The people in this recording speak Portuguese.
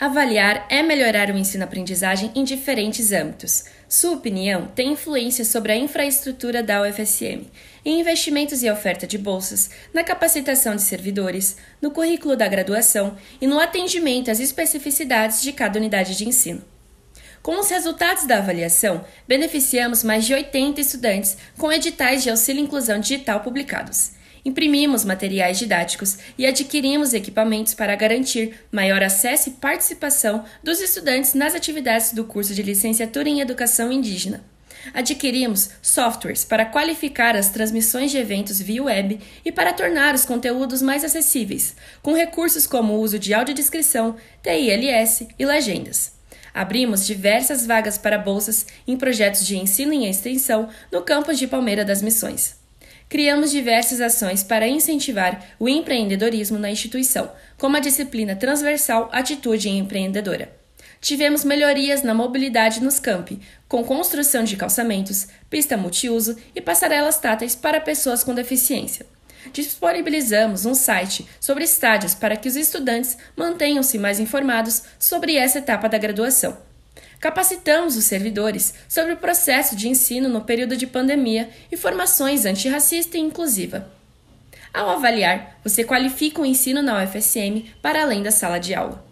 Avaliar é melhorar o ensino-aprendizagem em diferentes âmbitos. Sua opinião tem influência sobre a infraestrutura da UFSM, em investimentos e oferta de bolsas, na capacitação de servidores, no currículo da graduação e no atendimento às especificidades de cada unidade de ensino. Com os resultados da avaliação, beneficiamos mais de 80 estudantes com editais de auxílio inclusão digital publicados. Imprimimos materiais didáticos e adquirimos equipamentos para garantir maior acesso e participação dos estudantes nas atividades do curso de licenciatura em Educação Indígena. Adquirimos softwares para qualificar as transmissões de eventos via web e para tornar os conteúdos mais acessíveis, com recursos como o uso de audiodescrição, TILS e legendas. Abrimos diversas vagas para bolsas em projetos de ensino e extensão no campus de Palmeira das Missões criamos diversas ações para incentivar o empreendedorismo na instituição, como a disciplina transversal Atitude Empreendedora. Tivemos melhorias na mobilidade nos campi, com construção de calçamentos, pista multiuso e passarelas táteis para pessoas com deficiência. Disponibilizamos um site sobre estádios para que os estudantes mantenham-se mais informados sobre essa etapa da graduação. Capacitamos os servidores sobre o processo de ensino no período de pandemia e formações antirracista e inclusiva. Ao avaliar, você qualifica o ensino na UFSM para além da sala de aula.